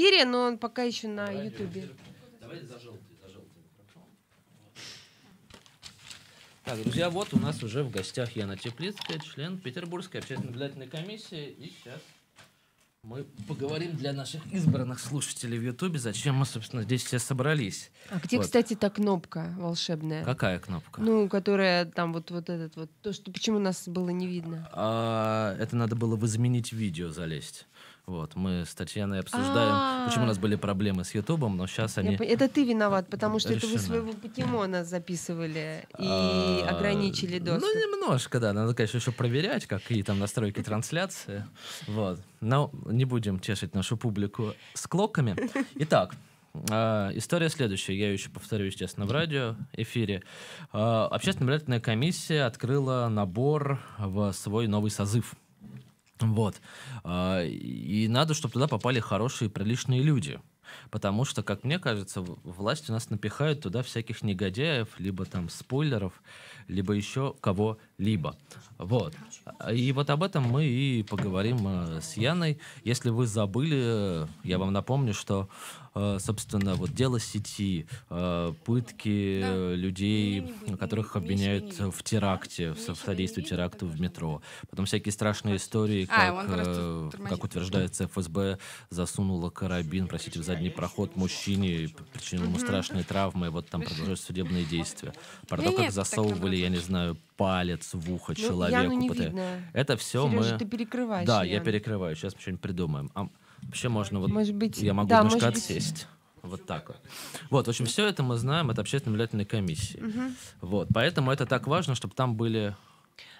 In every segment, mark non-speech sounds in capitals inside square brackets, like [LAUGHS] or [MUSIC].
эфире, но он пока еще на Ютубе. Давай за желтый, за желтый микрофон. Так, друзья, вот у нас уже в гостях Яна Теплицкая, член Петербургской общественной наблюдательной комиссии. И сейчас мы поговорим для наших избранных слушателей в Ютубе, зачем мы, собственно, здесь все собрались. А где, вот. кстати, та кнопка волшебная? Какая кнопка? Ну, которая там вот, вот этот вот, то, что почему нас было не видно. А, это надо было в изменить видео залезть. Вот, мы с Татьяной обсуждаем, А-а-а. почему у нас были проблемы с Ютубом, но сейчас они... Это ты виноват, потому что это вы своего покемона записывали и а, ограничили ну, доступ. Ну, немножко, да. Надо, конечно, еще проверять, какие там настройки трансляции. Вот. Но не будем тешить нашу публику с клоками. Итак, а, история следующая, я ее еще повторю, естественно, в радио эфире. Uh, Общественная избирательная комиссия открыла набор в свой новый созыв. Вот. А, и надо, чтобы туда попали хорошие, приличные люди. Потому что, как мне кажется, власть у нас напихает туда всяких негодяев, либо там спойлеров, либо еще кого-либо. Вот. А, и вот об этом мы и поговорим э, с Яной. Если вы забыли, э, я вам напомню, что Э, собственно, вот дело сети, э, пытки да. людей, которых обвиняют в теракте, в содействии теракту в метро. Потом всякие страшные истории, как, а, как э, утверждается ФСБ, засунула карабин, простите, в задний проход мужчине, причинила ему страшные травмы, вот там продолжаются судебные действия. Про то, как засовывали, я не знаю, палец в ухо ну, человеку. Это все мы. Да, я перекрываю. Сейчас мы что-нибудь придумаем. Вообще можно вот... Может быть, я могу да, немножко отсесть. Быть. Вот так вот. Вот, в общем, все это мы знаем от общественной наблюдательной комиссии. Угу. Вот, поэтому это так важно, чтобы там были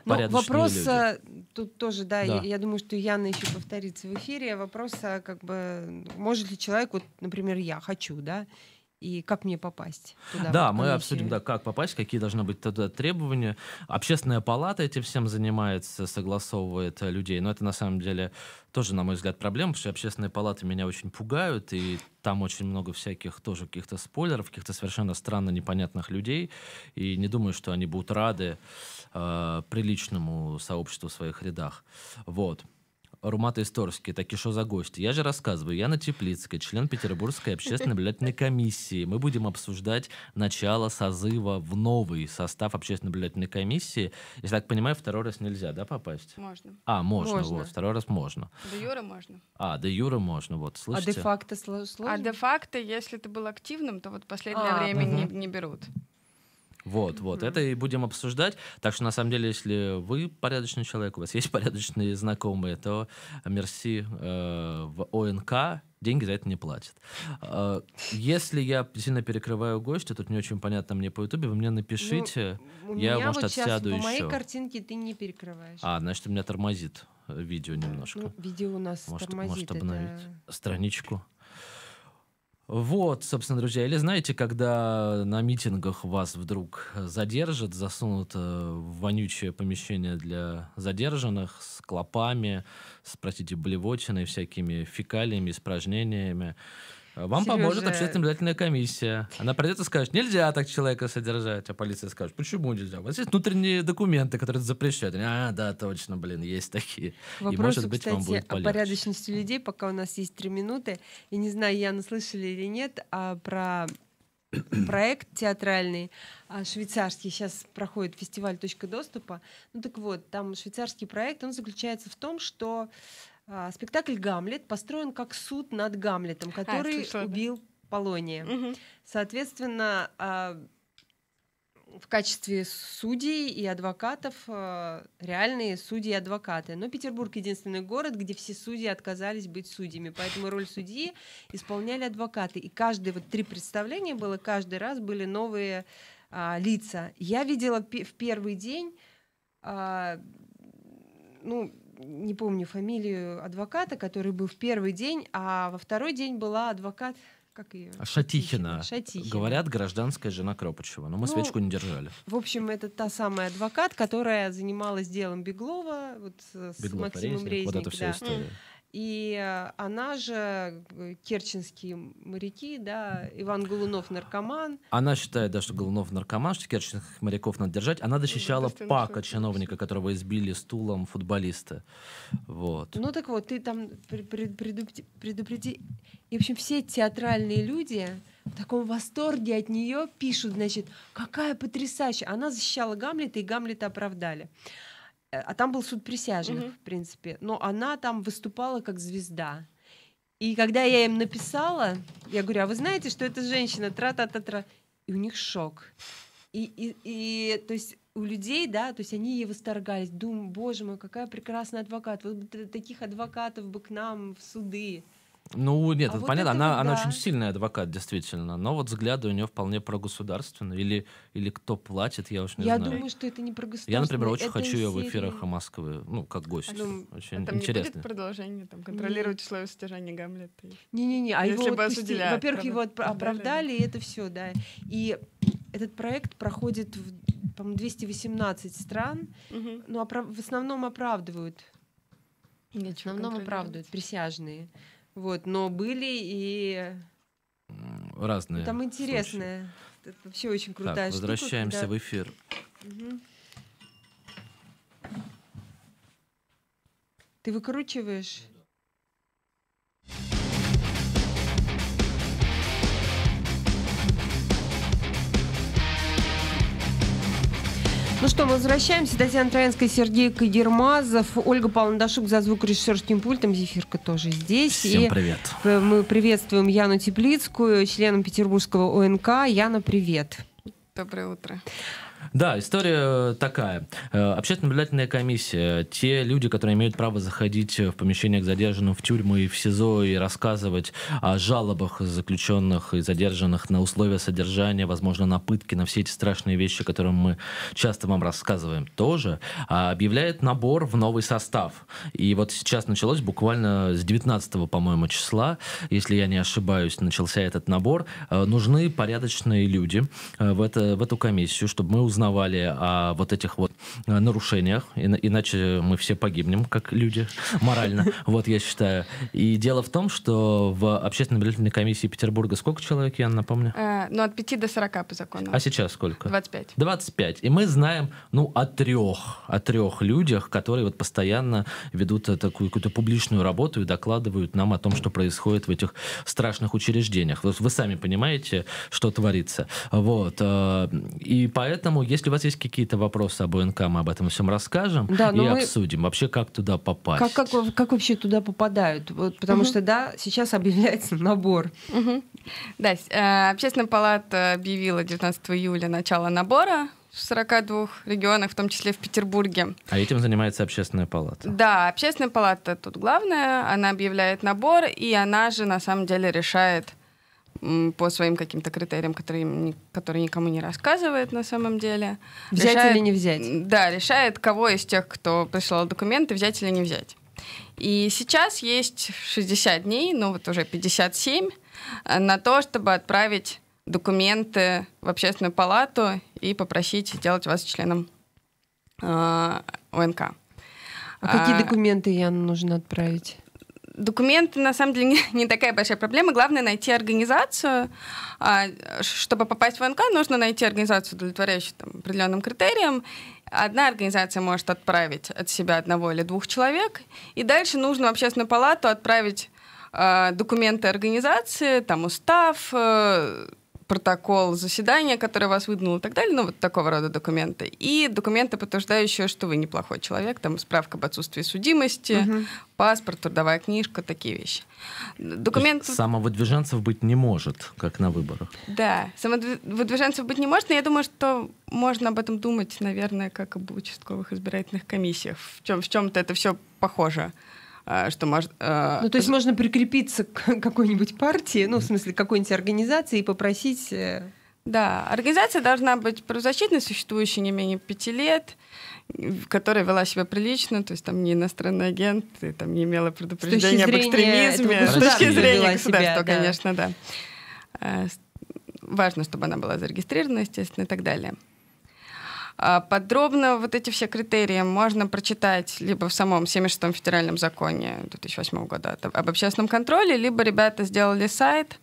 ну, вопрос люди. Э, тут тоже, да, да. Я, я думаю, что Яна еще повторится в эфире. Вопрос, э, как бы, может ли человек, вот, например, я хочу, да, и как мне попасть туда? Да, мы обсудим, да, как попасть, какие должны быть тогда требования. Общественная палата этим всем занимается, согласовывает э, людей, но это на самом деле тоже, на мой взгляд, проблема, потому что общественные палаты меня очень пугают, и там очень много всяких тоже каких-то спойлеров, каких-то совершенно странно непонятных людей, и не думаю, что они будут рады э, приличному сообществу в своих рядах. Вот. Румат Історський, так і що за гости? Я же рассказываю, я Яна Теплицкая, член Петербургской общественной наблюдательной комиссии. Мы будем обсуждать начало созыва в новый состав общественной наблюдательной комиссии. Если так понимаю, второй раз нельзя, да, попасть? Можно. А, можно, можно. вот, второй раз можно. До юра можно. А, до юра можно, вот, слышите? А де-факто сложно? А де-факто, если ты был активным, то вот последнее а, время угу. не, не берут. Вот, вот, это и будем обсуждать. Так что, на самом деле, если вы порядочный человек, у вас есть [LAUGHS] порядочные знакомые, то мерси э, в ОНК деньги за это не платят. Э, если я сильно перекрываю гостя, тут не очень понятно мне по Ютубе, вы мне напишите, ну, я, может, вот отсяду еще. по моей еще. ты не перекрываешь. А, значит, у меня тормозит э, видео ну, немножко. видео у нас может, тормозит. Может, обновить страничку. Вот, собственно, друзья, или знаете, когда на митингах вас вдруг задержат, засунут э, в вонючее помещение для задержанных с клопами, с, простите, блевотиной, всякими фекалиями, испражнениями, вам Сережа... поможет общественная обязательная комиссия. Она придет и скажет, нельзя так человека содержать. А полиция скажет, почему нельзя? У вас есть внутренние документы, которые запрещают. А, да, точно, блин, есть такие. Вопрос, и, может быть, кстати, вам будет полегче. о порядочности людей, пока у нас есть три минуты. И не знаю, я наслышали или нет, а про [COUGHS] проект театральный а, швейцарский. Сейчас проходит фестиваль «Точка доступа». Ну так вот, там швейцарский проект, он заключается в том, что а, спектакль «Гамлет» построен как суд над Гамлетом, который а, убил Полония. Угу. Соответственно, а, в качестве судей и адвокатов а, реальные судьи и адвокаты. Но Петербург единственный город, где все судьи отказались быть судьями, поэтому роль судьи исполняли адвокаты. И каждые вот три представления было, каждый раз были новые а, лица. Я видела в первый день, а, ну не помню фамилию адвоката, который был в первый день, а во второй день была адвокат как ее? А Шатихина. Шатихина. Говорят, гражданская жена Кропачева. Но мы ну, свечку не держали. В общем, это та самая адвокат, которая занималась делом Беглова, вот с Беглов, Максимом Резник. Резник вот это вся да. история. И э, она же э, керченские моряки, да, Иван Голунов наркоман. Она считает, да, что Голунов наркоман, что керченских моряков надо держать. Она ну, защищала ну, Пака, чиновника, которого избили стулом футболиста. Вот. Ну так вот, ты там предупреди, предупреди. И, в общем, все театральные люди в таком восторге от нее пишут, значит, какая потрясающая. Она защищала Гамлета, и Гамлета оправдали. Э, а там был суд присяжных, mm-hmm. в принципе, но она там выступала как звезда. И когда я им написала, я говорю, а вы знаете, что это женщина, тра-та-та-тра, и у них шок. И, и, и то есть у людей, да, то есть они ей восторгались, думают, боже мой, какая прекрасная адвокат, вот таких адвокатов бы к нам в суды. Ну, нет, а это вот понятно. Это она, вот, она да. очень сильный адвокат, действительно. Но вот взгляды у нее вполне про Или, или кто платит, я уж не я знаю. Я думаю, что это не про Я, например, очень это хочу ее серии... в эфирах Москвы, ну, как гость. А, ну, очень а там интересно. Не будет продолжение, там, контролировать не. условия содержания Гамлета. Не-не-не, а Если его отпустили. Во-первых, его отп оправдали, и это все, да. И этот проект проходит, в, по-моему, 218 стран, Ну но в основном оправдывают. Ничего в основном оправдывают присяжные. Вот, но были и... Разные. там интересное. Случаи. Это вообще очень крутая так, штука. возвращаемся когда... в эфир. Угу. Ты выкручиваешь? Ну что, мы возвращаемся. Татьяна Троянская, Сергей Кадермазов, Ольга Павловна за звукорежиссерским пультом. Зефирка тоже здесь. Всем и привет. Мы приветствуем Яну Теплицкую, членом Петербургского ОНК. Яна, привет. Доброе утро. Да, история э, такая. Э, Общественная наблюдательная комиссия, те люди, которые имеют право заходить в помещения к задержанным в тюрьму и в СИЗО и рассказывать о жалобах заключенных и задержанных на условия содержания, возможно, на пытки, на все эти страшные вещи, которые мы часто вам рассказываем тоже, а, объявляет набор в новый состав. И вот сейчас началось буквально с 19, по-моему, числа, если я не ошибаюсь, начался этот набор. Э, нужны порядочные люди в, это, в эту комиссию, чтобы мы узнавали о вот этих вот э, нарушениях, иначе мы все погибнем, как люди, морально, [LAUGHS] вот я считаю. И дело в том, что в общественной наблюдательной комиссии Петербурга сколько человек, я напомню? Э, ну, от 5 до 40 по закону. А сейчас сколько? 25. 25. И мы знаем, ну, о трех, о трех людях, которые вот постоянно ведут э, такую какую-то публичную работу и докладывают нам о том, что происходит в этих страшных учреждениях. Вы сами понимаете, что творится. Вот. И поэтому Поэтому, если у вас есть какие-то вопросы об ОНК, мы об этом всем расскажем да, и мы... обсудим вообще, как туда попасть. Как, как, как вообще туда попадают? Вот, потому угу. что, да, сейчас объявляется набор. Угу. Да, э, общественная палата объявила 19 июля начало набора в 42 регионах, в том числе в Петербурге. А этим занимается общественная палата? Да, общественная палата тут главная, она объявляет набор, и она же на самом деле решает, по своим каким-то критериям, которые, которые никому не рассказывает на самом деле. Взять решает, или не взять? Да, решает, кого из тех, кто присылал документы, взять или не взять. И сейчас есть 60 дней, ну вот уже 57, э, на то, чтобы отправить документы в общественную палату и попросить сделать вас членом э, ОНК. А, а какие а, документы, я нужно отправить? Документы, на самом деле, [LAUGHS] не, не такая большая проблема. Главное найти организацию. А, чтобы попасть в НК, нужно найти организацию, удовлетворяющую там, определенным критериям. Одна организация может отправить от себя одного или двух человек. И дальше нужно в общественную палату отправить э, документы организации, там устав, э, протокол заседания, который вас выдвинуло и так далее, ну, вот такого рода документы. И документы, подтверждающие, что вы неплохой человек, там справка об отсутствии судимости, угу. паспорт, трудовая книжка, такие вещи. Документ... Самовыдвиженцев быть не может, как на выборах. Да, самовыдвиженцев быть не может, но я думаю, что можно об этом думать, наверное, как об участковых избирательных комиссиях. В чем-то в чем это все похоже. Э, что может... Э, ну, то есть можно прикрепиться к [LAUGHS] какой-нибудь партии, ну, в смысле, какой-нибудь организации и попросить... Э, да, организация должна быть правозащитной, существующей не менее пяти лет, которая вела себя прилично, то есть там не иностранный агент, и там не имела предупреждения об экстремизме. С точки зрения государства, себя, да. конечно, да. Важно, чтобы она была зарегистрирована, естественно, и так далее. А подробно вот эти все критерии можно прочитать либо в самом 76-м федеральном законе 2008 года об общественном контроле, либо ребята сделали сайт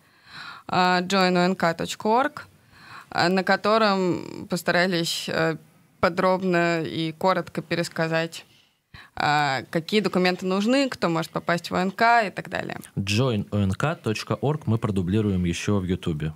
а, joinonk.org, а, на котором постарались э, подробно и коротко пересказать а, какие документы нужны, кто может попасть в ОНК и так далее. joinonk.org мы продублируем еще в Ютубе.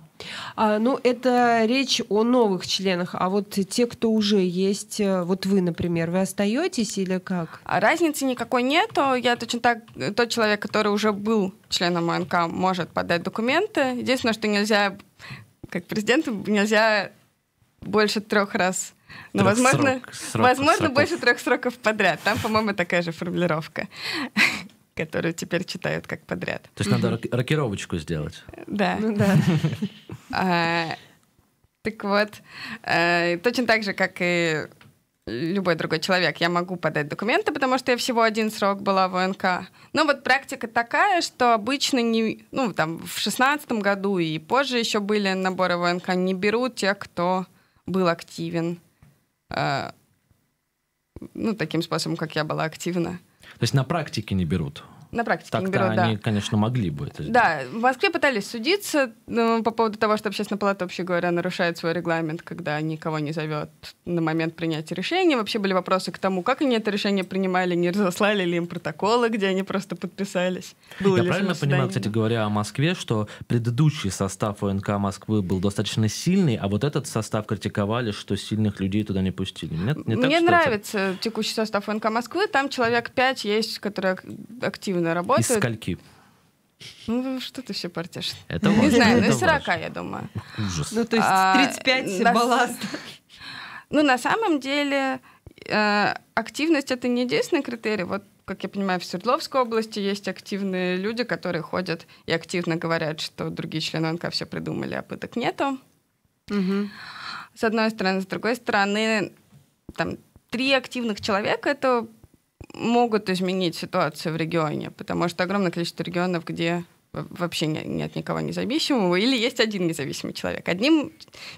А, ну, это речь о новых членах, а вот те, кто уже есть, э, вот вы, например, вы остаетесь или как? А разницы никакой нету. Я точно так, тот человек, который уже был членом ОНК, может подать документы. Единственное, что нельзя, как президенту, нельзя больше трех раз ну, возможно, срок, возможно сроков. больше трех сроков подряд. Там, по-моему, такая же формулировка [LAUGHS] которую теперь читают как подряд. То есть надо рок- рокировочку сделать. Да. Ну [LAUGHS] а, так вот, э, точно так же, как и любой другой человек, я могу подать документы, потому что я всего один срок была в ОНК. Но вот практика такая, что обычно не, ну, там, в шестнадцатом году и позже еще были наборы в ОНК, не берут тех, кто был активен. Э, ну, таким способом, как я была активна. То есть на практике не берут? На практике Так-то не берут, они, да. конечно, могли бы это сделать. Да, в Москве пытались судиться ну, по поводу того, что общественная палата, вообще говоря, нарушает свой регламент, когда никого не зовет на момент принятия решения. Вообще были вопросы к тому, как они это решение принимали, не разослали ли им протоколы, где они просто подписались. Было Я правильно понимаю, кстати говоря, о Москве, что предыдущий состав ОНК Москвы был достаточно сильный, а вот этот состав критиковали, что сильных людей туда не пустили. Нет, не Мне так, нравится текущий состав ОНК Москвы. Там человек пять есть, которые активно мной работают. Из скольки? Ну, что ты все портишь? Это Не важно, знаю, ну, 40, важно. я думаю. Ужас. Ну, то есть 35 а, балласт. Ну, на самом деле, э, активность — это не единственный критерий. Вот, как я понимаю, в Свердловской области есть активные люди, которые ходят и активно говорят, что другие члены НК все придумали, а пыток нету. Угу. С одной стороны. С другой стороны, там, три активных человека — это могут изменить ситуацию в регионе, потому что огромное количество регионов, где вообще нет никого независимого, или есть один независимый человек. Одним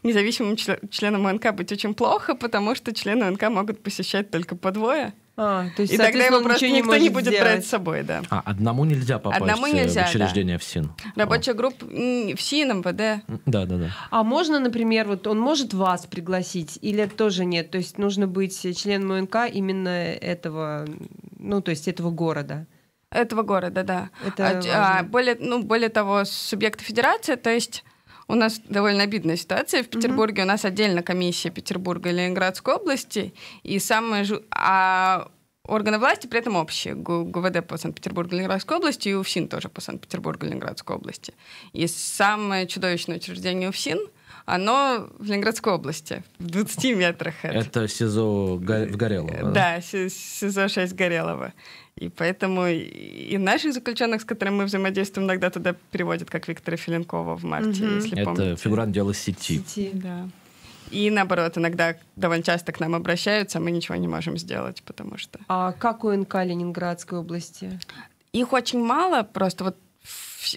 независимым членом НК быть очень плохо, потому что члены НК могут посещать только по двое. А, то есть, и тогда его просто не никто не будет сделать. брать с собой, да. А, одному нельзя попасть одному э, нельзя, в учреждение да. в СИН. Рабочая О. группа в СИН, МВД. Да, да, да. А можно, например, вот он может вас пригласить или тоже нет? То есть нужно быть членом УНК именно этого, ну, то есть этого города? Этого города, да. Это а, а, более, ну, более того, субъекта федерации, то есть у нас довольно обидная ситуация в Петербурге. Угу. У нас отдельно комиссия Петербурга и Ленинградской области. И самое... Жу... А органы власти при этом общие. ГУВД по Санкт-Петербургу и Ленинградской области и УФСИН тоже по Санкт-Петербургу и Ленинградской области. И самое чудовищное учреждение УФСИН оно в Ленинградской области, в 20 метрах. От... Это СИЗО в Горелово. Э, да, СИЗО 6 Горелово. И поэтому и наших заключенных, с которыми мы взаимодействуем, иногда туда переводят, как Виктора Филинкова в марте, угу. если Это фигурант дела сети. сети. Да. И наоборот, иногда довольно часто к нам обращаются, а мы ничего не можем сделать, потому что... А как у НК Ленинградской области? Их очень мало, просто вот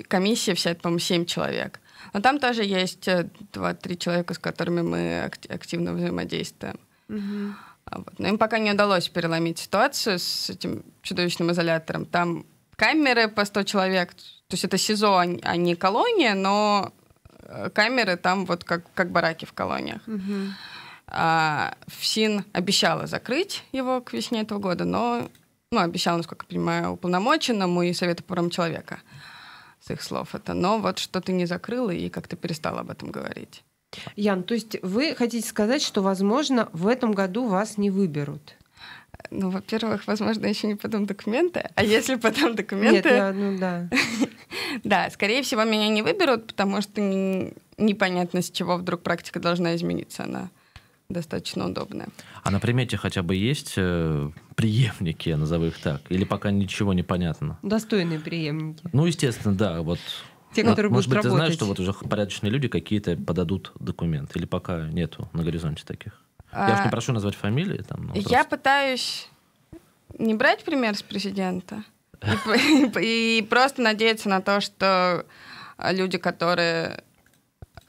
комиссия вся, это, по-моему, 7 человек. Но там тоже есть 2-3 э, человека, с которыми мы активно взаимодействуем. Угу. А вот. Но им пока не удалось переломить ситуацию с этим чудовищным изолятором. Там камеры по 100 человек, то есть это СИЗО, а, а не колония, но э, камеры там вот как, как бараки в колониях. Угу. А, ФСИН обещала закрыть его к весне этого года, но ну, обещала, насколько я понимаю, уполномоченному и Совету правам человека с их слов это. Но вот что-то не закрыло и как-то перестала об этом говорить. Ян, то есть вы хотите сказать, что, возможно, в этом году вас не выберут? Ну, во-первых, возможно, еще не потом документы. А если потом документы... Нет, я, ну да. [LAUGHS] Да, скорее всего, меня не выберут, потому что непонятно, с чего вдруг практика должна измениться. Она достаточно удобная. А на примете хотя бы есть э, преемники, я назову их так? Или пока ничего не понятно? Достойные преемники. Ну, естественно, да. Вот те, ну, которые может будут быть, работать. ты знаешь, что вот уже порядочные люди какие-то подадут документ? Или пока нету на горизонте таких? А... Я уж не а, прошу назвать фамилии. Там, Я пытаюсь не брать пример с президента. И, [LAUGHS] и просто надеяться на то, что люди, которые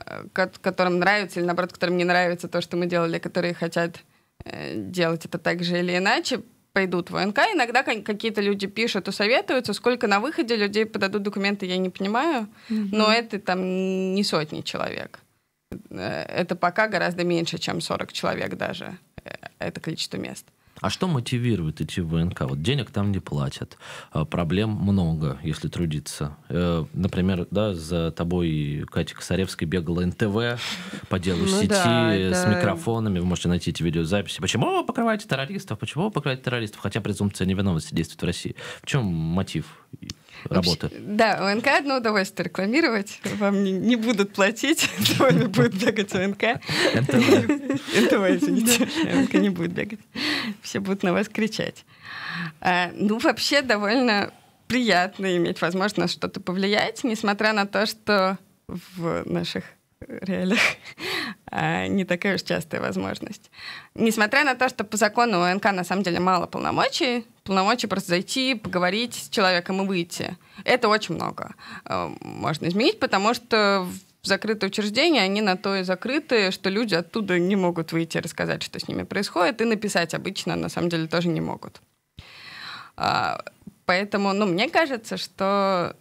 э, которым нравится или наоборот, которым не нравится то, что мы делали, которые хотят э, делать это так же или иначе, пойдут в ВНК. Иногда какие-то люди пишут и советуются. Сколько на выходе людей подадут документы, я не понимаю. Угу. Но это там не сотни человек. Э, это пока гораздо меньше, чем 40 человек даже. Э, это количество мест. А что мотивирует идти в ВНК? Вот денег там не платят, а, проблем много, если трудиться. Э, например, да, за тобой Катя Косаревская бегала НТВ по делу ну, сети да, с да. микрофонами. Вы можете найти эти видеозаписи. Почему вы покрываете террористов? Почему вы покрываете террористов? Хотя презумпция невиновности действует в России. В чем мотив? работы. Да, ОНК одно ну, удовольствие рекламировать. Вам не, не будут платить, за [LAUGHS] вами будет бегать ОНК. НТВ, извините. ОНК не будет бегать. Все будут на вас кричать. А, ну, вообще, довольно приятно иметь возможность на что-то повлиять, несмотря на то, что в наших реалиях а не такая уж частая возможность. Несмотря на то, что по закону у НК на самом деле мало полномочий, полномочий просто зайти, поговорить с человеком и выйти. Это очень много э, можно изменить, потому что закрытые учреждения, они на то и закрыты, что люди оттуда не могут выйти, рассказать, что с ними происходит, и написать обычно, на самом деле, тоже не могут. А, поэтому, ну, мне кажется, что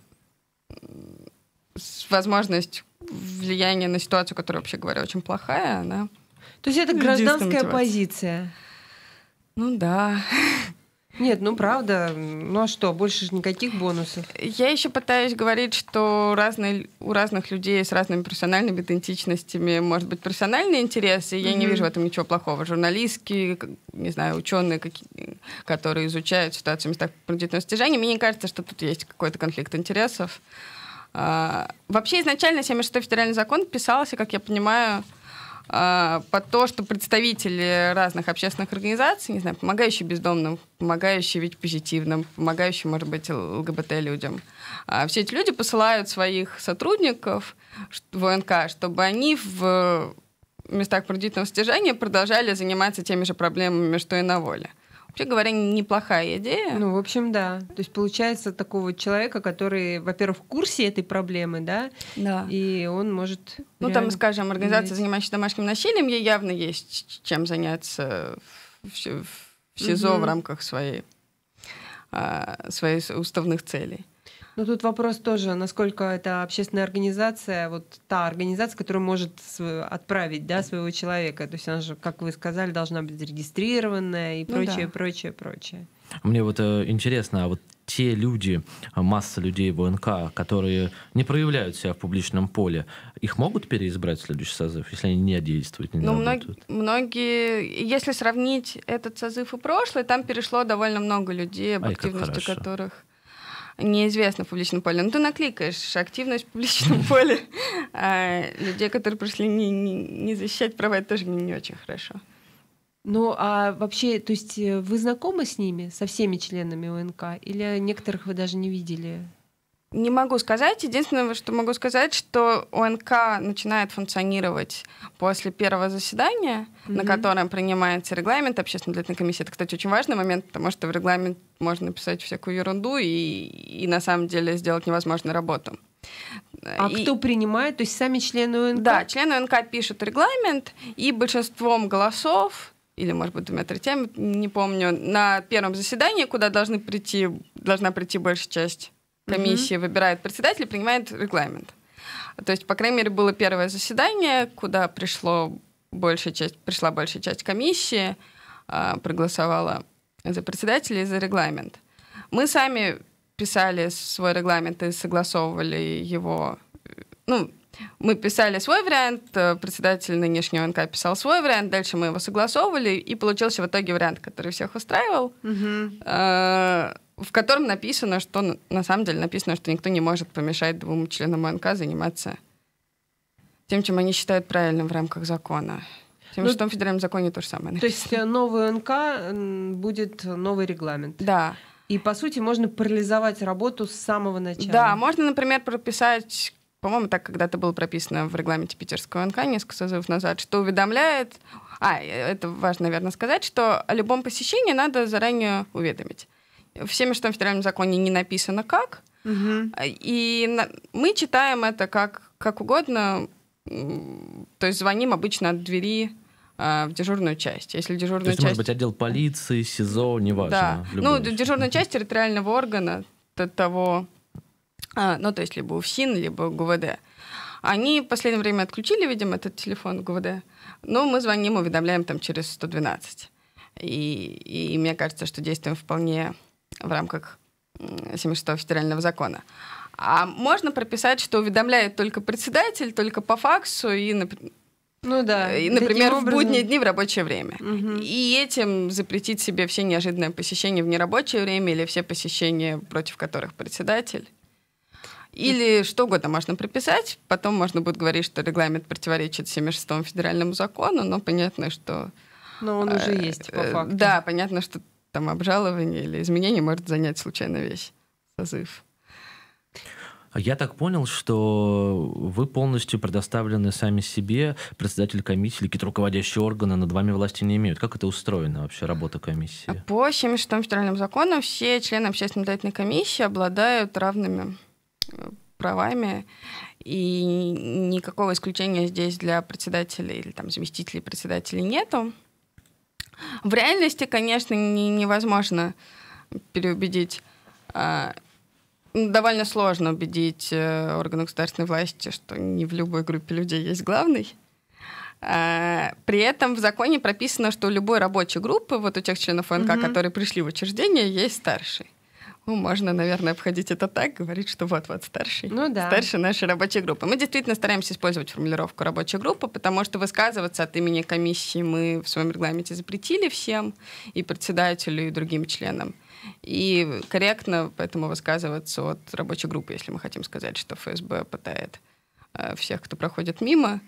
возможность влияния на ситуацию, которая, вообще говоря, очень плохая, она... То есть это гражданская позиция? Ну да. Нет, ну правда. Ну а что, больше же никаких бонусов. Я еще пытаюсь говорить, что разные, у разных людей с разными профессиональными идентичностями может быть профессиональный интерес, и я mm-hmm. не вижу в этом ничего плохого. Журналистки, не знаю, ученые, которые изучают ситуацию местах принудительного стяжения, мне не кажется, что тут есть какой-то конфликт интересов. А, вообще изначально 76-й федеральный закон писался, как я понимаю, а, под то, что представители разных общественных организаций, не знаю, помогающие бездомным, помогающие ведь позитивным, помогающие, может быть, ЛГБТ-людям, а все эти люди посылают своих сотрудников в ОНК, чтобы они в местах принудительного содержания продолжали заниматься теми же проблемами, что и на воле. Вообще говоря, неплохая идея. Ну, в общем, да. То есть получается такого человека, который, во-первых, в курсе этой проблемы, да? Да. И он может... Ну, там, скажем, организация, иметь... занимающаяся домашним насилием, ей явно есть чем заняться в, в, в СИЗО угу. в рамках своей, а, своих уставных целей. Ну, тут вопрос тоже, насколько это общественная организация, вот та организация, которая может отправить да, своего человека. То есть она же, как вы сказали, должна быть зарегистрированная и ну, прочее, да. прочее, прочее. Мне вот э, интересно, а вот те люди, а, масса людей в ОНК, которые не проявляют себя в публичном поле, их могут переизбрать в следующий созыв, если они не действуют, не ну, Мног, многие, если сравнить этот созыв и прошлый, там перешло довольно много людей, а об Ай, активности которых неизвестно в публичном поле. Ну, ты накликаешь активность в публичном [LAUGHS] поле. А людей, которые пришли не, не, не защищать права, это тоже не очень хорошо. Ну, а вообще, то есть э, вы знакомы с ними, со всеми членами УНК, или некоторых вы даже не видели? Не могу сказать. Единственное, что могу сказать, что ОНК начинает функционировать после первого заседания, mm-hmm. на котором принимается регламент общественно-летной комиссии. Это, кстати, очень важный момент, потому что в регламент можно писать всякую ерунду и, и на самом деле сделать невозможную работу. А и... кто принимает? То есть сами члены ОНК? Да, члены ОНК пишут регламент, и большинством голосов или, может быть, двумя третями, не помню, на первом заседании, куда должны прийти, должна прийти большая часть комиссии угу. выбирает председателя, принимает регламент. То есть, по крайней мере, было первое заседание, куда пришло большая часть, пришла большая часть комиссии, а, проголосовала за председателя и за регламент. Мы сами писали свой регламент и согласовывали его. Ну, мы писали свой вариант, э, председатель нынешнего НК писал свой вариант, дальше мы его согласовывали, и получился в итоге вариант, который всех устраивал. Mm-hmm в котором написано, что на самом деле написано, что никто не может помешать двум членам ОНК заниматься тем, чем они считают правильным в рамках закона. Тем, ну, В 76 ну, федеральном законе то же самое написано. То есть э, новый НК будет новый регламент. Да. И, по сути, можно парализовать работу с самого начала. Да, можно, например, прописать, по-моему, так когда-то было прописано в регламенте Питерского НК несколько созывов назад, что уведомляет... А, э, это важно, наверное, сказать, что о любом посещении надо заранее уведомить. В 76-м федеральном законе не написано как. Угу. И на... мы читаем это как, как угодно. То есть звоним обычно от двери а, в дежурную часть. Если дежурную То есть, часть... может быть, отдел полиции, СИЗО, неважно. Да. Ну, месте. дежурная часть территориального органа того, а, ну, то есть либо УФСИН, либо ГУВД. Они в последнее время отключили, видимо, этот телефон ГУВД, но мы звоним, уведомляем там через 112. И, и мне кажется, что действуем вполне в рамках 76 федерального закона. А можно прописать, что уведомляет только председатель, только по факсу и, ну да. Э, и, например, в будние дни в рабочее время. Угу. И этим запретить себе все неожиданные посещения в нерабочее время или все посещения, против которых председатель. Или что угодно можно прописать. Потом можно будет говорить, что регламент противоречит 76-му федеральному закону, но понятно, что... Но он уже э, есть по э, факту. Да, понятно, что там обжалование или изменение может занять случайно вещь, созыв. А я так понял, что вы полностью предоставлены сами себе, председатель комиссии или какие-то руководящие органы над вами власти не имеют. Как это устроено вообще, работа комиссии? А по 76-м законам все члены общественной наблюдательной комиссии обладают равными э, правами, и никакого исключения здесь для председателей или там, заместителей председателей нету. В реальности, конечно, не, невозможно переубедить. А, ну, довольно сложно убедить э, органы государственной власти, что не в любой группе людей есть главный. А, при этом в законе прописано, что у любой рабочей группы, вот у тех членов ОНК, угу. которые пришли в учреждение, есть старший ну, можно, наверное, обходить это так, говорить, что вот-вот старший, ну, да. старший нашей рабочей группы. Мы действительно стараемся использовать формулировку рабочая группа, потому что высказываться от имени комиссии мы в своем регламенте запретили всем, и председателю, и другим членам. И корректно поэтому высказываться от рабочей группы, если мы хотим сказать, что ФСБ пытает э, всех, кто проходит мимо,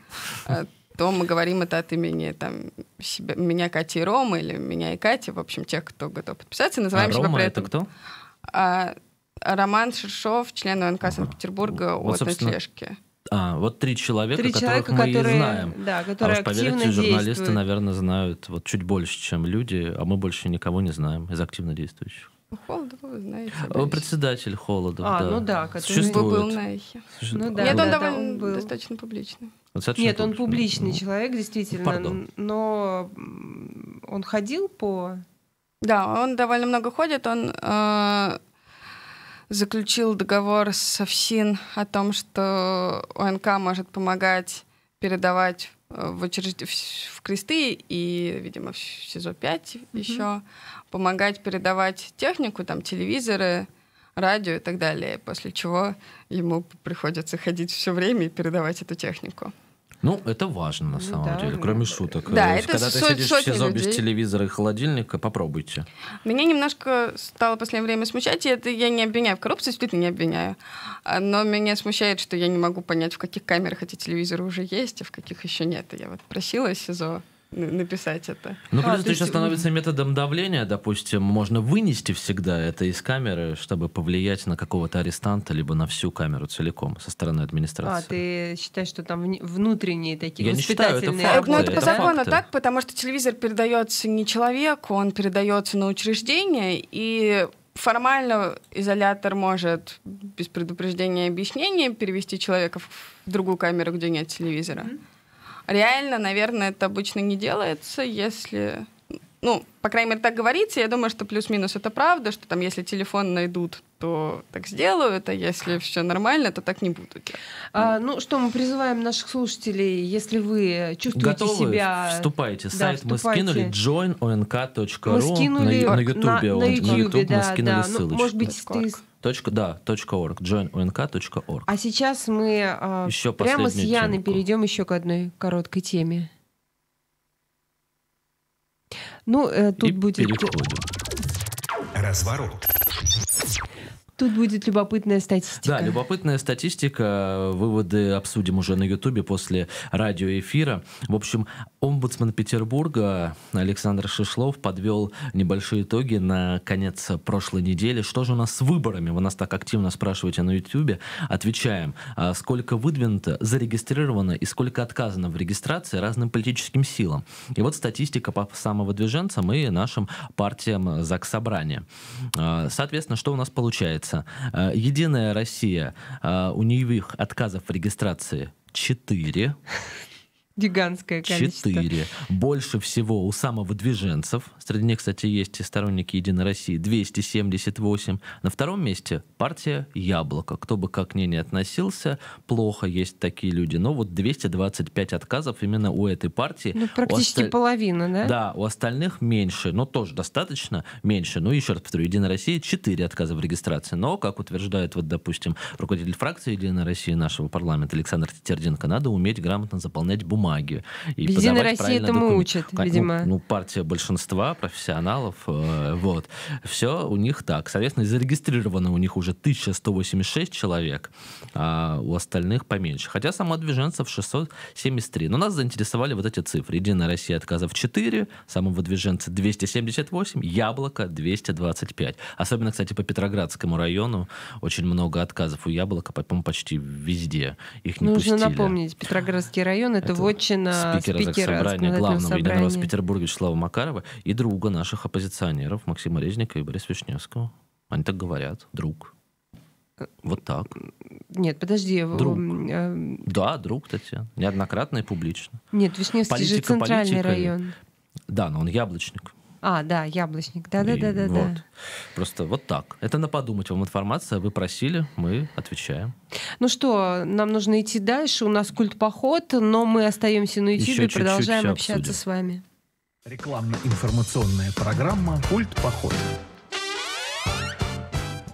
э, то мы говорим это от имени там, себя, меня, Кати и Ромы, или меня и Кати, в общем, тех, кто готов подписаться. Называем а себя Рома при этом... это кто? А Роман Шершов, член ОНК Санкт-Петербурга вот, от собственно... ночлежки. А, вот три человека, три которых человека, мы которые, и знаем. Да, которые а уж поверьте, журналисты, наверное, знают вот чуть больше, чем люди, а мы больше никого не знаем из активно действующих. Холодов, вы знаете. Дальше. Председатель Холодов, а, да. ну да, который Существует. был на эхе. Ну, да, Нет, он да, довольно он был. достаточно публичный. Достаточно Нет, публичный. он публичный ну, человек, действительно. Пардон. Но он ходил по да, он довольно много ходит. Он э, заключил договор с ФСИН о том, что ОНК может помогать передавать э, в, учрежд... в кресты и, видимо, в СИЗО-5 mm-hmm. еще помогать передавать технику, там телевизоры, радио и так далее, после чего ему приходится ходить все время и передавать эту технику. Ну, это важно на самом да. деле, кроме шуток. Да, э, это Когда ты сидишь в СИЗО людей. без телевизора и холодильника, попробуйте. Меня немножко стало в последнее время смущать, и это я не обвиняю в коррупции, действительно не обвиняю. А, но меня смущает, что я не могу понять, в каких камерах эти телевизоры уже есть, а в каких еще нет. я вот просила СИЗО написать это. Ну, плюс а, это еще становится методом давления, допустим, можно вынести всегда это из камеры, чтобы повлиять на какого-то арестанта, либо на всю камеру целиком со стороны администрации. А, ты считаешь, что там внутренние такие Я не считаю, это факты. Ну, это, по закону так, потому что телевизор передается не человеку, он передается на учреждение, и формально изолятор может без предупреждения и объяснения перевести человека в другую камеру, где нет телевизора. Mm-hmm. Реально, наверное, это обычно не делается, если ну, по крайней мере, так говорится. Я думаю, что плюс-минус это правда, что там, если телефон найдут то так сделают, а если все нормально, то так не будут. А, ну что, мы призываем наших слушателей, если вы чувствуете Готовы, себя... вступайте. Да, Сайт вступайте. мы скинули joinonk.ru мы скинули на, Ютубе. На, ютубе, да, мы скинули да. Ну, ссылочку. Ну, может быть, ты Точка, да, точка .org, joinonk.org. А сейчас мы э, а, еще прямо с Яной темку. перейдем еще к одной короткой теме. Ну, э, тут И будет... переходим. Разворот. Тут будет любопытная статистика. Да, любопытная статистика. Выводы обсудим уже на Ютубе после радиоэфира. В общем, омбудсмен Петербурга Александр Шишлов подвел небольшие итоги на конец прошлой недели. Что же у нас с выборами? Вы нас так активно спрашиваете на Ютубе. Отвечаем. А сколько выдвинуто, зарегистрировано и сколько отказано в регистрации разным политическим силам. И вот статистика по самовыдвиженцам и нашим партиям ЗАГС Собрания. А, соответственно, что у нас получается? Яндекса. Э, Единая Россия, э, у них отказов в регистрации 4. Гигантское количество. Четыре. Больше всего у самовыдвиженцев, среди них, кстати, есть и сторонники «Единой России», 278. На втором месте партия «Яблоко». Кто бы как к ней не относился, плохо есть такие люди. Но вот 225 отказов именно у этой партии. Ну, практически оста... половина, да? Да, у остальных меньше, но тоже достаточно меньше. Ну, еще раз повторю, «Единая Россия» 4 отказа в регистрации. Но, как утверждает, вот, допустим, руководитель фракции Единой России нашего парламента Александр Тетерденко, надо уметь грамотно заполнять бумаги бумаге. И в Единой России этому документ. учат, ну, видимо. Ну, партия большинства профессионалов, э, вот. Все у них так. Соответственно, зарегистрировано у них уже 1186 человек, а у остальных поменьше. Хотя самовыдвиженцев 673. Но нас заинтересовали вот эти цифры. Единая Россия отказов 4, самовыдвиженцы 278, Яблоко 225. Особенно, кстати, по Петроградскому району очень много отказов у Яблока, по-моему, почти везде их не Нужно пустили. напомнить, Петроградский район это, это поручено спикера, собрания главного Единого Петербурга Вячеслава Макарова и друга наших оппозиционеров Максима Резника и Бориса Вишневского. Они так говорят, друг. Вот так. Нет, подожди. Э, друг. Э... Да, друг Татьяна. Неоднократно и публично. Нет, Вишневский Политика, же центральный политикой. район. Да, но он яблочник. А, да, яблочник. Да, да, да, да, да. Просто вот так. Это на подумать вам информация. Вы просили, мы отвечаем. Ну что, нам нужно идти дальше. У нас культ поход, но мы остаемся на YouTube и продолжаем общаться с вами. Рекламно-информационная программа Культ поход.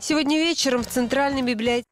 Сегодня вечером в Центральной библиотеке.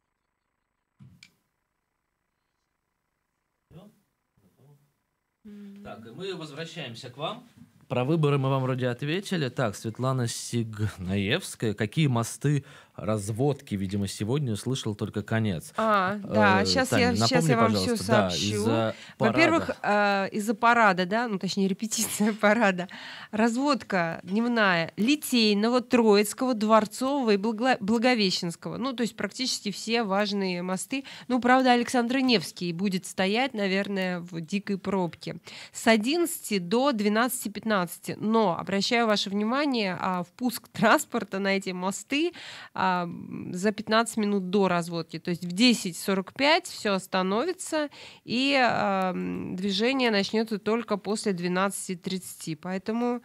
Так, и мы возвращаемся к вам. Про выборы мы вам вроде ответили. Так, Светлана Сигнаевская. Какие мосты разводки, видимо, сегодня услышал только конец. А, да, э, сейчас, Тань, я, напомни, сейчас я вам все сообщу. Да, Во-первых, э, из-за парада, да, ну точнее репетиция [LAUGHS] парада, разводка дневная Литейного, Троицкого, Дворцового и Благовещенского. Ну, то есть практически все важные мосты. Ну, правда, Александр Невский будет стоять, наверное, в дикой пробке. С 11 до 12.15. Но, обращаю ваше внимание, а, впуск транспорта на эти мосты а, а, за 15 минут до разводки. То есть в 10.45 все остановится, и а, движение начнется только после 12.30. Поэтому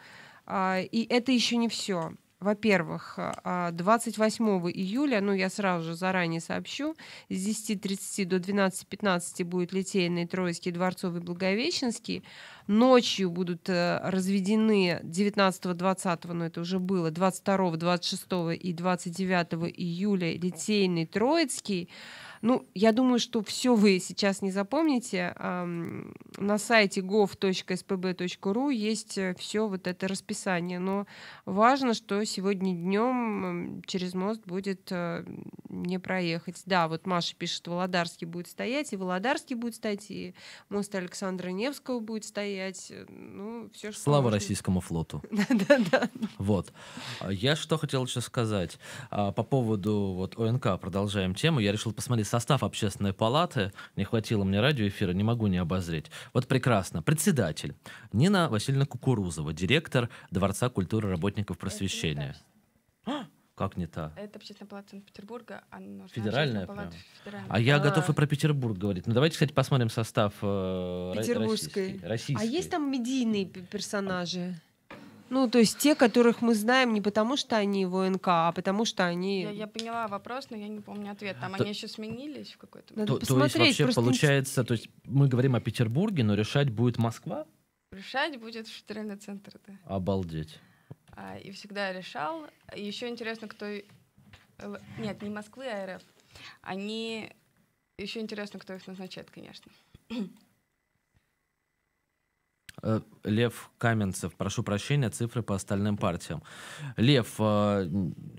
а, и это еще не все во-первых, 28 а, а, июля, ну я сразу же заранее сообщу, с 10.30 до 12.15 будет Литейный, Троицкий, Дворцовый, Благовещенский. Ночью будут э, разведены 19-20, но это уже было, 22, 26 и 29 июля Литейный, Троицкий. Ну, я думаю, что все вы сейчас не запомните. На сайте gov.spb.ru есть э, все вот это расписание. Но важно, что сегодня днем через мост будет э, не проехать. Да, вот Маша пишет, Володарский будет стоять, и Володарский будет стоять, и мост Александра Невского будет стоять. Э, ну, все, что Слава можно. российскому флоту. [LAUGHS] Да-да-да. Вот. А я что хотел еще сказать а, по поводу вот ОНК, продолжаем тему. Я решил посмотреть состав общественной палаты, не хватило мне радиоэфира, не могу не обозреть. Вот прекрасно. Председатель Нина Васильевна Кукурузова, директор Дворца культуры работников просвещения. А, как не та? Это общественная палата Санкт-Петербурга. А федеральная, палата, федеральная. А я а. готов и про Петербург говорить. Ну давайте, кстати, посмотрим состав э, Петербургской. Российский, российский. А есть там медийные персонажи? Ну, то есть те, которых мы знаем не потому, что они ВНК, а потому что они... Я, я поняла вопрос, но я не помню ответ. Там то, они еще сменились в какой-то... Надо то, То есть вообще просто... получается, то есть мы говорим о Петербурге, но решать будет Москва? Решать будет федеральный центр, да. Обалдеть. А, и всегда решал. Еще интересно, кто... Нет, не Москвы, а РФ. Они... Еще интересно, кто их назначает, конечно. Э, Лев Каменцев, прошу прощения, цифры по остальным партиям. Лев, э,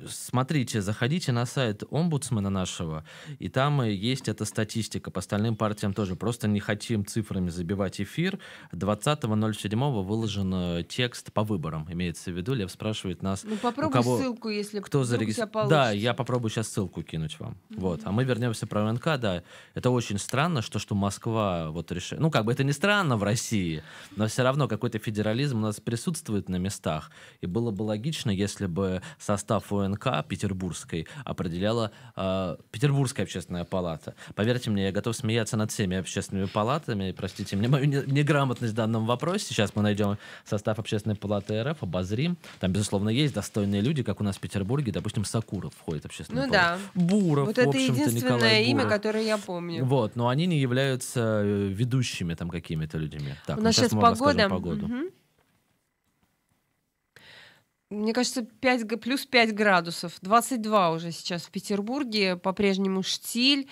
смотрите, заходите на сайт омбудсмена нашего, и там э, есть эта статистика по остальным партиям тоже. Просто не хотим цифрами забивать эфир. 20.07 выложен текст по выборам, имеется в виду. Лев спрашивает нас, ну, попробуй кого, ссылку, если кто зарегистрировался? Да, я попробую сейчас ссылку кинуть вам. Mm-hmm. Вот. А мы вернемся про ВНК, да. Это очень странно, что, что Москва вот решает. Ну, как бы это не странно в России, но все равно какой-то федерализм у нас присутствует на местах. И было бы логично, если бы состав ОНК Петербургской определяла э, Петербургская общественная палата. Поверьте мне, я готов смеяться над всеми общественными палатами. Простите мне мою неграмотность в данном вопросе. Сейчас мы найдем состав общественной палаты РФ, обозрим. Там, безусловно, есть достойные люди, как у нас в Петербурге. Допустим, Сакуров входит в общественную ну, палату. Да. Буров, вот в это единственное имя, которое я помню. Вот, но они не являются э, ведущими там какими-то людьми. Так, у ну, нас сейчас, сейчас погода погода. скажем погоду. Угу. Мне кажется, 5, плюс 5 градусов. 22 уже сейчас в Петербурге. По-прежнему штиль.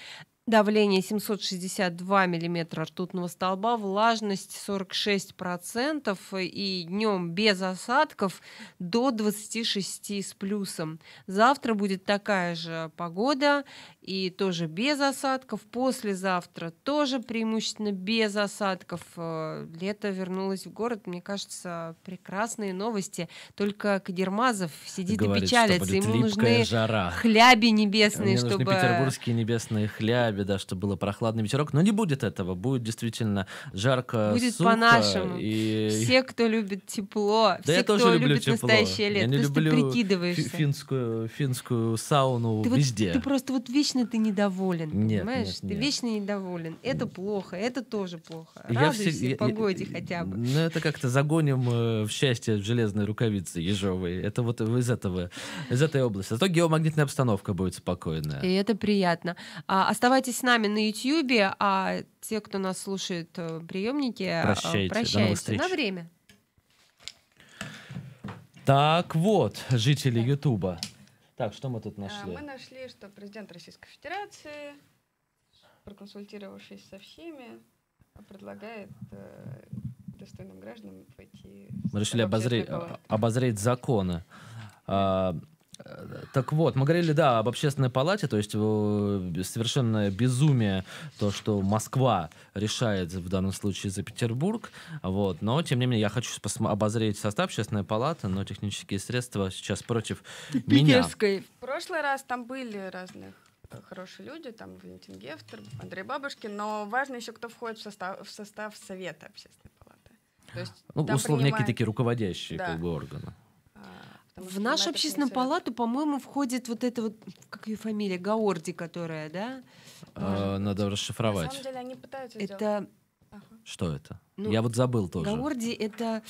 Давление 762 миллиметра ртутного столба, влажность 46% и днем без осадков до 26 с плюсом. Завтра будет такая же погода и тоже без осадков. Послезавтра тоже преимущественно без осадков. Э, лето вернулось в город. Мне кажется, прекрасные новости. Только Кадермазов сидит Говорит, и печалится. Ему нужны жара. хляби небесные, Мне чтобы... нужны петербургские небесные хляби, да, чтобы было прохладный вечерок. Но не будет этого. Будет действительно жарко, Будет по-нашему. И... Все, кто любит тепло, да все, я кто люблю любит тепло. настоящее лето, я не люблю ты прикидываешься. Финскую, финскую сауну ты везде. Вот, ты просто вот вечно вечно ты недоволен, нет, понимаешь? Нет, нет. Ты вечно недоволен. Это нет. плохо, это тоже плохо. Радуйся я все, я, погоде я, хотя бы. Ну, это как-то загоним э, в счастье в железные рукавицы ежовые. Это вот из этого, из этой области. Зато геомагнитная обстановка будет спокойная. И это приятно. А, оставайтесь с нами на YouTube, а те, кто нас слушает э, приемники, э, прощайте. прощайте. На время. Так вот, жители Ютуба. Так, что мы тут э, нашли? Мы нашли, что президент Российской Федерации, проконсультировавшись со всеми, предлагает э, достойным гражданам пойти... Мы решили обозреть, обозреть законы. А, так вот, мы говорили, да, об общественной палате, то есть э, совершенно безумие то, что Москва решает в данном случае за Петербург, вот, но, тем не менее, я хочу обозреть состав общественной палаты, но технические средства сейчас против Питерской. меня. В прошлый раз там были разных хорошие люди, там Валентин Гефтер, Андрей Бабушкин, но важно еще, кто входит в состав, в состав Совета общественной палаты. То есть, ну, условно, принимает... некие такие руководящие да. как бы, органы. А, в нашу общественную палату, по-моему, входит вот эта вот, как ее фамилия, Гаорди, которая, да? А, надо расшифровать. На самом деле они пытаются это... Что это? Ну, я вот забыл тоже. Гаорди это...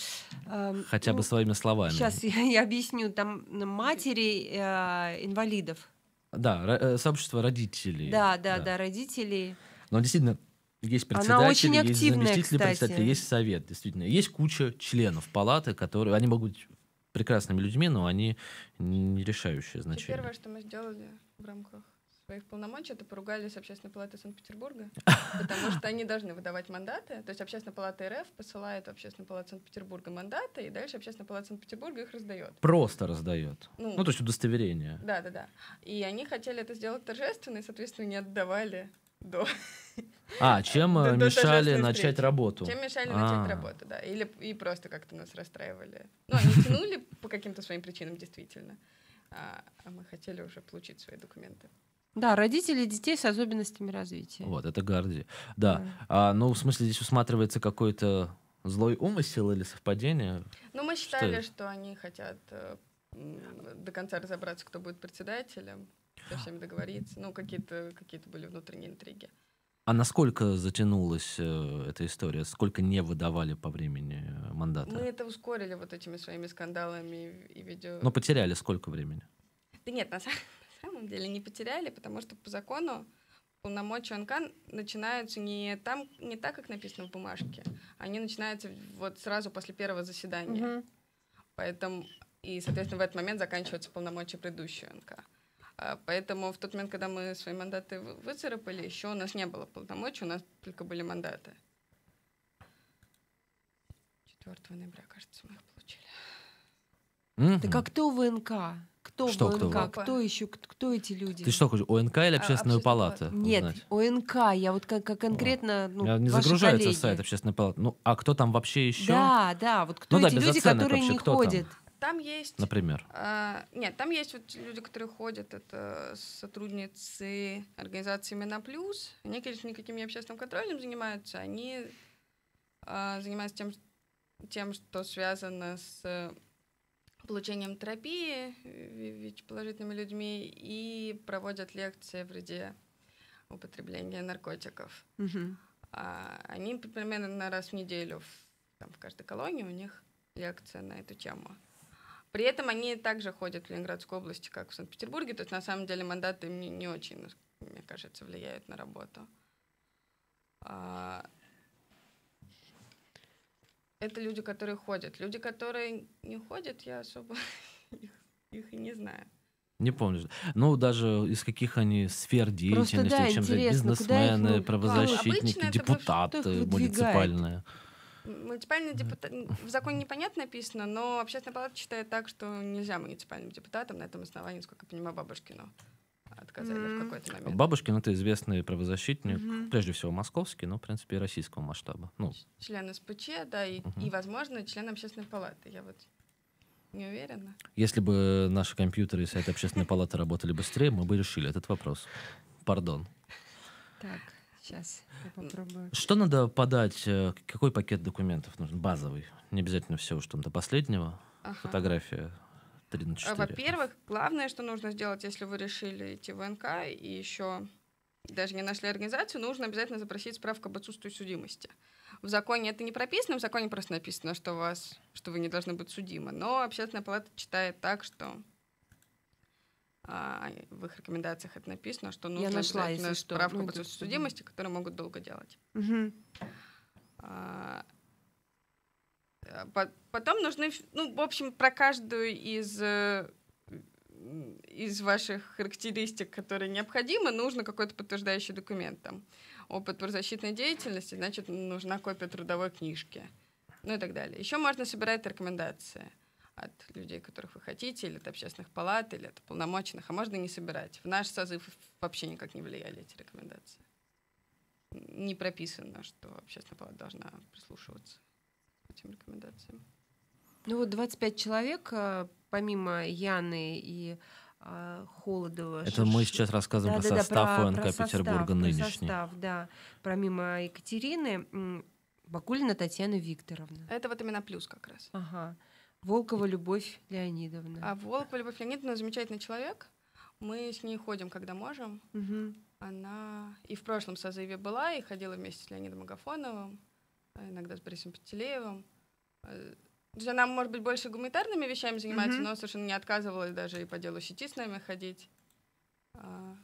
Э, Хотя ну, бы своими словами. Сейчас я, [LAUGHS] я объясню. Там матери э, инвалидов. Да, э, сообщество родителей. Да, да, да, да, родителей. Но действительно, есть председатель, Она очень активная, есть заместитель кстати. председателя, есть совет, действительно. Есть куча членов палаты, которые... Они могут быть прекрасными людьми, но они не решающие значение. Первое, что мы сделали в рамках своих полномочий, это поругались с Общественной палатой Санкт-Петербурга, [LAUGHS] потому что они должны выдавать мандаты. То есть Общественная палата РФ посылает в Общественную палату Санкт-Петербурга мандаты, и дальше Общественная палата Санкт-Петербурга их раздает. Просто раздает. Ну, ну, то есть удостоверение. Да, да, да. И они хотели это сделать торжественно, и, соответственно, не отдавали до [LAUGHS] А, чем э, да, мешали начать работу? Чем мешали начать а. работу, да. Или и просто как-то нас расстраивали. Ну, они тянули по каким-то своим причинам, действительно. А, а, мы хотели уже получить свои документы. Да, родители детей с особенностями развития. Вот, это Гарди. Да. А, ну, в смысле, здесь усматривается какой-то злой умысел или совпадение? Ну, мы считали, что, они хотят э, до конца разобраться, кто будет председателем, со всеми договориться. Ну, какие-то какие были внутренние интриги. А насколько затянулась э, эта история? Сколько не выдавали по времени э, мандата? Мы это ускорили вот этими своими скандалами и, и видео. Но потеряли сколько времени? Да нет, на, самом, [LAUGHS] на самом деле не потеряли, потому что по закону полномочия НК начинаются не там, не так, как написано в бумажке. Они начинаются вот сразу после первого заседания. Угу. Поэтому и, соответственно, в этот момент заканчиваются полномочия предыдущего НК. А, поэтому в тот момент, когда мы свои мандаты выцарапали, еще у нас не было полномочий, у нас только были мандаты. 4 ноября, кажется, мы их получили. Mm-hmm. Так а кто ВНК? Кто что, ВНК? Кто, кто еще? Кто эти люди? Ты что хочешь, ОНК или а, общественную а, палату? Нет, узнать? ОНК. Я вот как, как конкретно. Ну, Я не загружается коллеги. сайт общественной палаты. Ну, а кто там вообще еще? Да, да, вот кто ну, эти да, люди, которые не кто ходят? Там? Там есть... Например? Э, нет, там есть вот люди, которые ходят, это сотрудницы организации Мена Плюс. Они, конечно, никакими общественным контролем занимаются, они э, занимаются тем, тем, что связано с получением терапии ВИЧ-положительными людьми и проводят лекции вреде употребления наркотиков. А, они примерно раз в неделю в, там, в каждой колонии у них лекция на эту тему. При этом они также ходят в Ленинградской области, как в Санкт-Петербурге. То есть, на самом деле, мандаты не, не очень, мне кажется, влияют на работу. А... Это люди, которые ходят. Люди, которые не ходят, я особо [LAUGHS] их, их и не знаю. Не помню. Ну, даже из каких они сфер деятельности, Просто, да, чем бизнесмены, правозащитники, депутаты муниципальные. Выдвигает муниципальный депутат... В законе непонятно написано, но общественная палата считает так, что нельзя муниципальным депутатам на этом основании, сколько я понимаю, Бабушкину отказали mm-hmm. в какой-то момент. Бабушкин это известный правозащитник, mm-hmm. прежде всего московский, но в принципе и российского масштаба. Ну. Член СПЧ, да, и, mm-hmm. и, возможно, член общественной палаты. Я вот не уверена. Если бы наши компьютеры и сайт общественной палаты работали быстрее, мы бы решили этот вопрос. Пардон. Так. Сейчас я попробую. Что надо подать? Э, какой пакет документов нужен? Базовый. Не обязательно все, что там до последнего. Ага. Фотография 3 на 4. Во-первых, главное, что нужно сделать, если вы решили идти в НК и еще даже не нашли организацию, нужно обязательно запросить справку об отсутствии судимости. В законе это не прописано, в законе просто написано, что, вас, что вы не должны быть судимы. Но общественная палата читает так, что а, в их рекомендациях это написано, что нужно Я нашла, обязательно если справку ну, об судимости, которую могут долго делать. Угу. потом нужны, ну, в общем, про каждую из э, из ваших характеристик, которые необходимы, нужно какой-то подтверждающий документ. Там, опыт в правозащитной деятельности, значит, нужна копия трудовой книжки. Ну и так далее. Еще можно собирать рекомендации от людей, которых вы хотите, или от общественных палат, или от полномоченных, а можно и не собирать. В наш созыв вообще никак не влияли эти рекомендации. Не прописано, что общественная палата должна прислушиваться к этим рекомендациям. Ну вот 25 человек, а, помимо Яны и а, Холодова. Это Шиш... мы сейчас рассказываем да, про да, состав про, ОНК про Петербурга нынешний. состав, да. Помимо Екатерины, Бакулина Татьяна Викторовна. Это вот именно плюс как раз. Ага. Волкова Любовь Леонидовна. А Волкова Любовь Леонидовна замечательный человек. Мы с ней ходим, когда можем. Угу. Она и в прошлом созыве была, и ходила вместе с Леонидом Агафоновым, а иногда с Борисом Петелеевым. Э, то есть она, может быть, больше гуманитарными вещами занимается, mm но совершенно не отказывалась даже и по делу сети с нами ходить. А.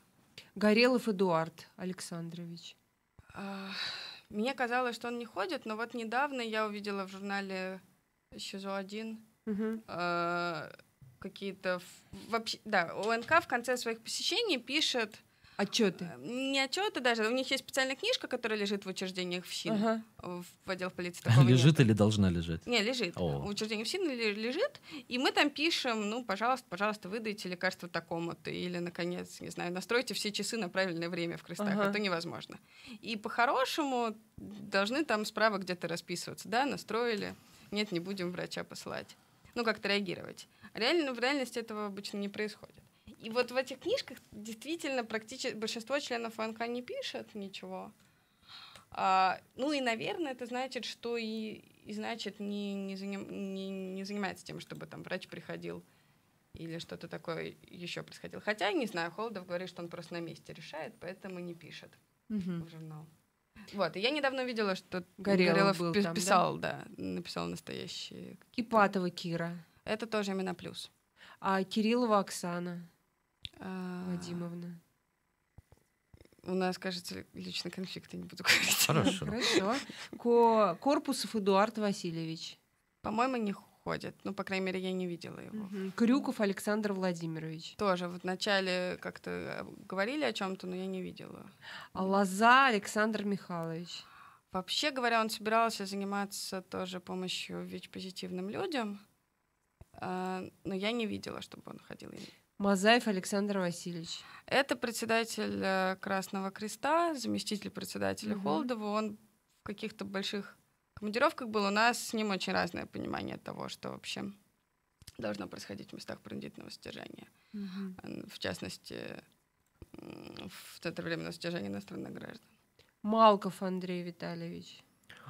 Горелов Эдуард Александрович. А, мне казалось, что он не ходит, но вот недавно я увидела в журнале СИЗО-1, угу. э, какие-то... Вообще, да, ОНК в конце своих посещений пишет... Отчеты. Э, не отчеты даже. У них есть специальная книжка, которая лежит в учреждениях ФСИН. Ага. В отдел полиции [LAUGHS] Лежит нет. или должна лежать? Не, лежит. О. В учреждениях СИН лежит. И мы там пишем, ну, пожалуйста, пожалуйста, выдайте лекарство такому-то. Или, наконец, не знаю, настройте все часы на правильное время в крестах. Ага. Это невозможно. И по-хорошему должны там справа где-то расписываться. Да, настроили нет, не будем врача посылать. Ну, как-то реагировать. Реально, в реальности этого обычно не происходит. И вот в этих книжках действительно практически большинство членов ВНК не пишет ничего. А, ну и, наверное, это значит, что и, и значит, не, не, заним, не, не занимается тем, чтобы там врач приходил или что-то такое еще происходило. Хотя, не знаю, Холдов говорит, что он просто на месте решает, поэтому не пишет угу. в журнал. Вот, и я недавно видела, что Горелов, Горелов там, писал, да? да, написал настоящие. Ипатова Кира. Это тоже именно плюс. А Кириллова Оксана а... Вадимовна. У нас, кажется, личный конфликт, я не буду говорить. Хорошо. Хорошо. Корпусов Эдуард Васильевич. По-моему, не хуже ходит. Ну, по крайней мере, я не видела его. Угу. Крюков Александр Владимирович. Тоже. Вот вначале как-то э, говорили о чем-то, но я не видела. Лоза Александр Михайлович. Вообще говоря, он собирался заниматься тоже помощью ВИЧ-позитивным людям, э, но я не видела, чтобы он ходил именно. Мазаев Александр Васильевич. Это председатель э, Красного Креста, заместитель председателя угу. Холдова. Он в каких-то больших командировках был, у нас с ним очень разное понимание того, что вообще должно происходить в местах принудительного стяжения, Угу. В частности, в Центр временного содержания иностранных граждан. Малков Андрей Витальевич.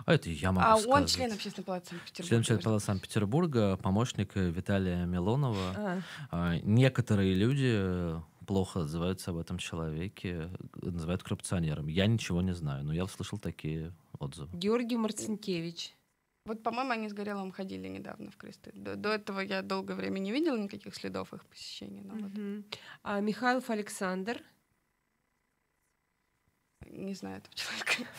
А это я могу А сказать. он член Общественной палаты Санкт-Петербурга. Член Общественной палаты Санкт-Петербурга, помощник э, Виталия Милонова. А. а некоторые люди э, плохо отзываются об этом человеке, э, называют коррупционером. Я ничего не знаю, но я слышал такие отзывы. Георгий Марцинкевич. Вот, по-моему, они с Горелым ходили недавно в кресты. До, до этого я долгое время не видела никаких следов их посещения. Но угу. вот. а Михайлов Александр. Не знаю этого человека.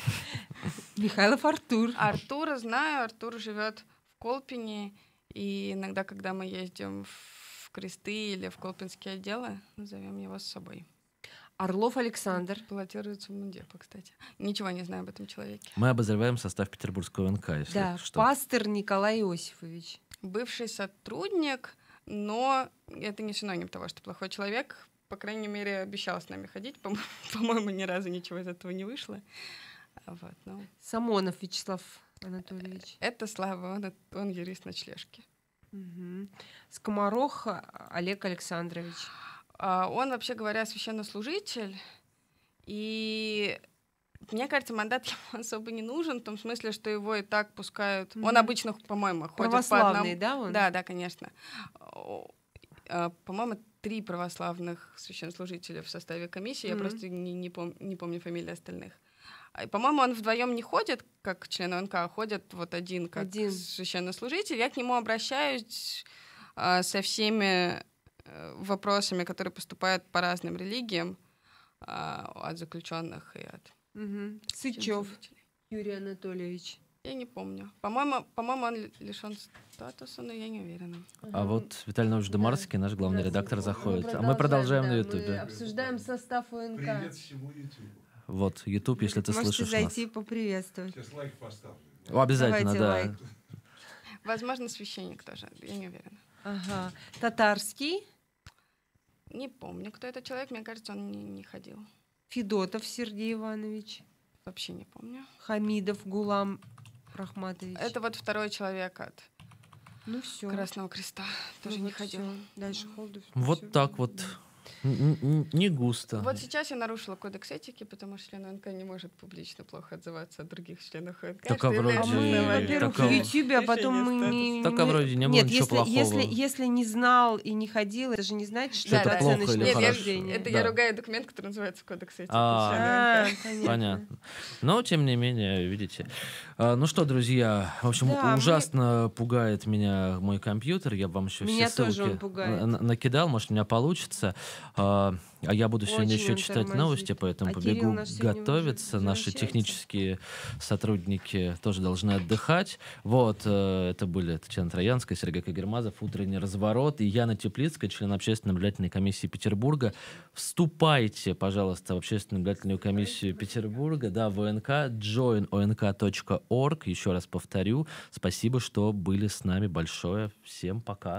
[LAUGHS] Михайлов Артур. Артура знаю. Артур живет в Колпине. И иногда, когда мы ездим в кресты или в колпинские отделы, назовем его с собой. Орлов Александр. Баллотируется в Мундепа, кстати. Ничего не знаю об этом человеке. Мы обозреваем состав петербургского НК, если да, что. Пастор Николай Иосифович. Бывший сотрудник, но это не синоним того, что плохой человек. По крайней мере, обещал с нами ходить. [LAUGHS] По-моему, ни разу ничего из этого не вышло. Вот, ну. Самонов Вячеслав Анатольевич. Это Слава, он, он юрист ночлежки. Угу. Олег Александрович. А, он, вообще говоря, священнослужитель. И мне кажется, мандат [LAUGHS] ему особо не нужен, в том смысле, что его и так пускают. Mm-hmm. Он обычно, по-моему, ходит по одному. да, он? Да, да, конечно. А, по-моему, три православных священнослужителя в составе комиссии. Mm-hmm. Я просто не, не, пом- не помню фамилии остальных. А, по-моему, он вдвоем не ходит, как член ОНК, а ходит вот один, как один. священнослужитель. Я к нему обращаюсь э, со всеми э, вопросами, которые поступают по разным религиям э, от заключенных и от... Угу. Сычев Юрий Анатольевич. Я не помню. По-моему, по-моему, он лишен статуса, но я не уверена. А вот Виталий Нович Домарский, наш главный редактор, заходит. Мы а мы продолжаем да, на Ютубе. обсуждаем состав ОНК. Привет всему Ютубу. Вот, YouTube, если ты Можете слышишь зайти нас. поприветствовать. Сейчас лайк поставлю. О, обязательно, Давайте да. Лайк. Возможно, священник тоже, я не уверена. Ага. Татарский? Не помню, кто это человек, мне кажется, он не, не ходил. Федотов Сергей Иванович? Вообще не помню. Хамидов Гулам Рахматович? Это вот второй человек от ну, все. Красного Креста. Ну тоже ну, не вот ходил. Дальше Холдов. Вот все. так вот. Да. М-м-м, не густо. Вот сейчас я нарушила кодекс этики, потому что член ОНК не может публично плохо отзываться о других членах ОНК. Так а вроде... А во-первых, в Ютьюбе, а потом мы не... Так а вроде не было Нет, если, если, если не знал и не ходил, это же не значит, что, это плохо или хорошо. Это я ругаю документ, который называется кодекс этики. А, а, понятно. Но, тем не менее, видите, а, ну что, друзья, в общем, да, ужасно мне... пугает меня мой компьютер. Я вам еще меня все ссылки накидал. Может, у меня получится. А, а я буду сегодня Очень еще читать новости, поэтому а побегу готовиться. Наши технические сотрудники тоже должны отдыхать. Вот, э, это были Татьяна Троянская, Сергей Кагермазов, «Утренний разворот» и Яна Теплицкая, член общественной наблюдательной комиссии Петербурга. Вступайте, пожалуйста, в общественную наблюдательную комиссию Петербурга, да, ВНК, joinonk.org. Еще раз повторю, спасибо, что были с нами. Большое. Всем пока.